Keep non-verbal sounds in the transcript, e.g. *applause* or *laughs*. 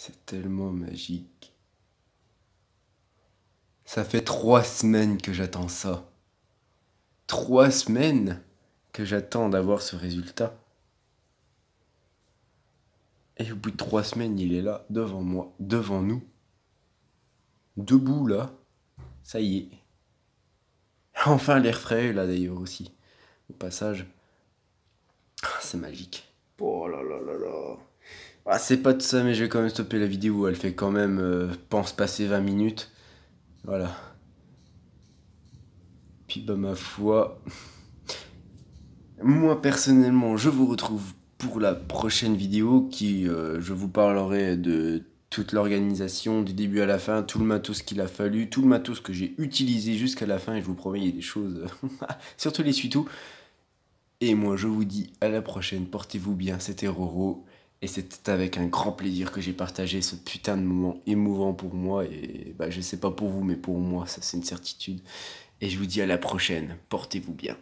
C'est tellement magique. Ça fait trois semaines que j'attends ça. Trois semaines que j'attends d'avoir ce résultat. Et au bout de trois semaines, il est là, devant moi, devant nous. Debout là. Ça y est. Enfin l'air frais là d'ailleurs aussi. Au passage. Ah, c'est magique. Oh là là là là. Ah, c'est pas de ça, mais je vais quand même stopper la vidéo. Elle fait quand même, euh, pense, passer 20 minutes. Voilà. Puis bah ma foi. *laughs* Moi personnellement, je vous retrouve pour la prochaine vidéo qui, euh, je vous parlerai de toute l'organisation du début à la fin, tout le matos qu'il a fallu, tout le matos que j'ai utilisé jusqu'à la fin et je vous promets il y a des choses, *laughs* surtout les suites Et moi je vous dis à la prochaine, portez-vous bien, c'était Roro. Et c'était avec un grand plaisir que j'ai partagé ce putain de moment émouvant pour moi. Et bah, je sais pas pour vous, mais pour moi, ça c'est une certitude. Et je vous dis à la prochaine. Portez-vous bien.